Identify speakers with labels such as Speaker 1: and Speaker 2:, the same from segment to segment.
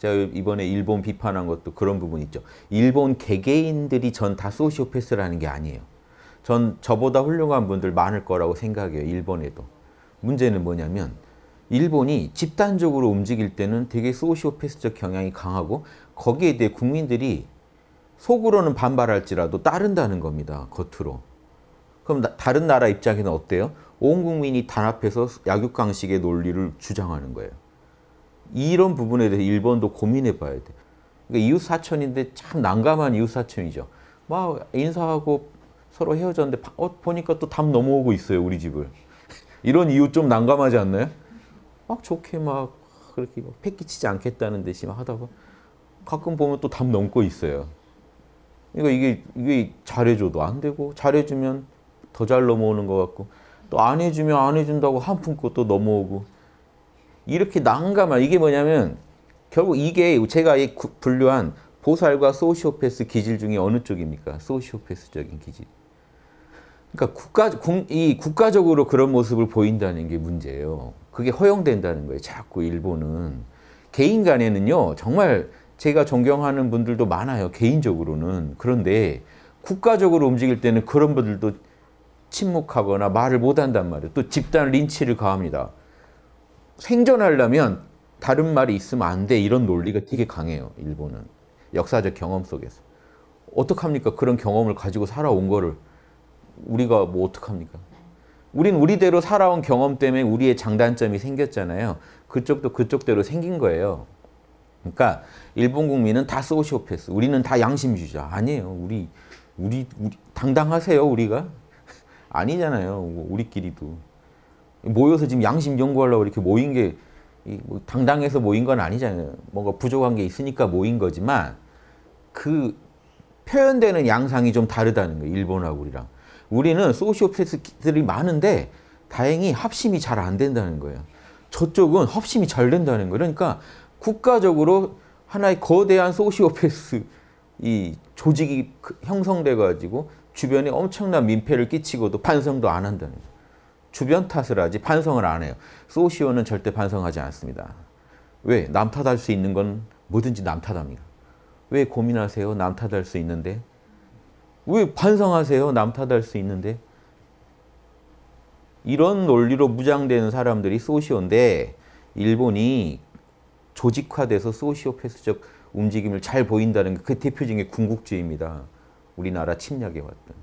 Speaker 1: 제가 이번에 일본 비판한 것도 그런 부분 있죠. 일본 개개인들이 전 다 소시오패스라는 게 아니에요. 전 저보다 훌륭한 분들 많을 거라고 생각해요. 일본에도. 문제는 뭐냐면 일본이 집단적으로 움직일 때는 되게 소시오패스적 경향이 강하고 거기에 대해 국민들이 속으로는 반발할지라도 따른다는 겁니다. 겉으로. 그럼 나, 다른 나라 입장에는 어때요? 온 국민이 단합해서 약육강식의 논리를 주장하는 거예요. 이런 부분에 대해서 일본도 고민해 봐야 돼. 그러니까 이웃 사촌인데 참 난감한 이웃 사촌이죠. 막 인사하고 서로 헤어졌는데 어, 보니까 또 담 넘어오고 있어요 우리 집을. 이런 이웃 좀 난감하지 않나요? 막 좋게 막 그렇게 막 패기치지 않겠다는 듯이 막 하다가 가끔 보면 또 담 넘고 있어요. 그러니까 이게 이게 잘해줘도 안 되고 잘해주면 더 잘 넘어오는 것 같고 또 안 해주면 안 해준다고 한푼 껏또 넘어오고 이렇게 난감한 이게 뭐냐면 결국 이게 제가 이 분류한 보살과 소시오패스 기질 중에 어느 쪽입니까? 소시오패스적인 기질. 그러니까 국가, 이 국가적으로 그런 모습을 보인다는 게 문제예요. 그게 허용된다는 거예요. 자꾸 일본은. 개인 간에는요. 정말 제가 존경하는 분들도 많아요. 개인적으로는. 그런데 국가적으로 움직일 때는 그런 분들도 침묵하거나 말을 못한단 말이에요. 또 집단 린치를 가합니다. 생존하려면 다른 말이 있으면 안 돼. 이런 논리가 되게 강해요. 일본은. 역사적 경험 속에서. 어떡합니까? 그런 경험을 가지고 살아온 거를 우리가 뭐 어떡합니까? 우린 우리대로 살아온 경험 때문에 우리의 장단점이 생겼잖아요. 그쪽도 그쪽대로 생긴 거예요. 그러니까 일본 국민은 다 소시오패스. 우리는 다 양심주의자. 아니에요. 우리, 우리, 우리 당당하세요. 우리가. 아니잖아요. 우리끼리도. 모여서 지금 양심 연구하려고 이렇게 모인 게 뭐 당당해서 모인 건 아니잖아요. 뭔가 부족한 게 있으니까 모인 거지만 그 표현되는 양상이 좀 다르다는 거예요. 일본하고 우리랑. 우리는 소시오패스들이 많은데 다행히 합심이 잘 안 된다는 거예요. 저쪽은 합심이 잘 된다는 거예요. 그러니까 국가적으로 하나의 거대한 소시오패스 이 조직이 그 형성돼 가지고 주변에 엄청난 민폐를 끼치고도 반성도 안 한다는 거예요. 주변 탓을 하지 반성을 안 해요. 소시오는 절대 반성하지 않습니다. 왜? 남 탓할 수 있는 건 뭐든지 남 탓합니다. 왜 고민하세요? 남 탓할 수 있는데. 왜 반성하세요? 남 탓할 수 있는데. 이런 논리로 무장되 사람들이 소시오인데 일본이 조직화돼서 소시오패스적 움직임을 잘 보인다는 게그 대표적인 궁극주의입니다. 우리나라 침략에 왔던.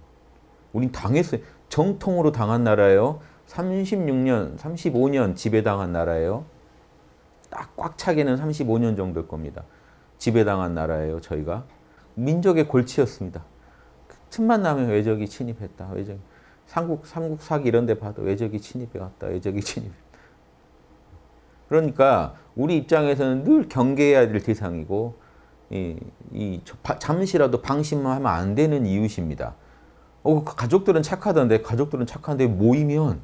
Speaker 1: 우린 당했어요. 정통으로 당한 나라예요. 36년, 35년 지배당한 나라예요. 딱 꽉 차게는 35년 정도일 겁니다. 지배당한 나라예요, 저희가. 민족의 골치였습니다. 그 틈만 나면 외적이 침입했다. 외적 삼국, 삼국사기 이런 데 봐도 외적이 침입해왔다. 외적이 침입 그러니까 우리 입장에서는 늘 경계해야 될 대상이고 이, 이 잠시라도 방심하면 안 되는 이웃입니다. 어, 그 가족들은 착하던데 가족들은 착한데 모이면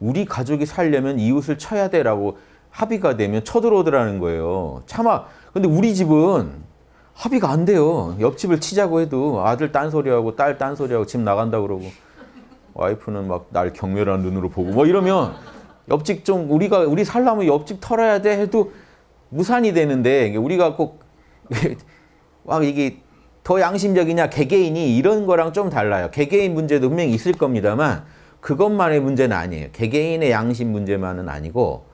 Speaker 1: 우리 가족이 살려면 이웃을 쳐야 돼라고 합의가 되면 쳐들어오더라는 거예요. 차마 근데 우리 집은 합의가 안 돼요. 옆집을 치자고 해도 아들 딴소리하고 딸 딴소리하고 집 나간다 그러고 와이프는 막 날 경멸한 눈으로 보고 뭐 이러면 옆집 좀 우리가 우리 살려면 옆집 털어야 돼 해도 무산이 되는데 우리가 꼭와 이게 더 양심적이냐 개개인이 이런 거랑 좀 달라요. 개개인 문제도 분명히 있을 겁니다만 그것만의 문제는 아니에요. 개개인의 양심 문제만은 아니고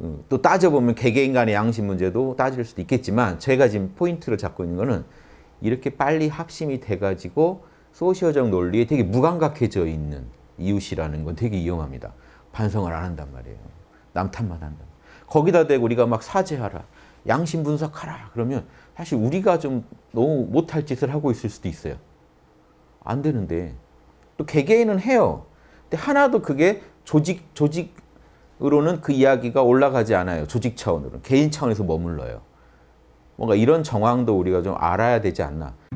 Speaker 1: 음, 또 따져보면 개개인 간의 양심 문제도 따질 수도 있겠지만 제가 지금 포인트를 잡고 있는 거는 이렇게 빨리 합심이 돼가지고 소시어적 논리에 되게 무감각해져 있는 이웃이라는 건 되게 위험합니다. 반성을 안 한단 말이에요. 남탓만 한다. 거기다 대고 우리가 막 사죄하라. 양심 분석하라. 그러면 사실 우리가 좀 너무 못할 짓을 하고 있을 수도 있어요. 안 되는데. 또 개개인은 해요. 근데 하나도 그게 조직 조직으로는 그 이야기가 올라가지 않아요. 조직 차원으로 개인 차원에서 머물러요. 뭔가 이런 정황도 우리가 좀 알아야 되지 않나.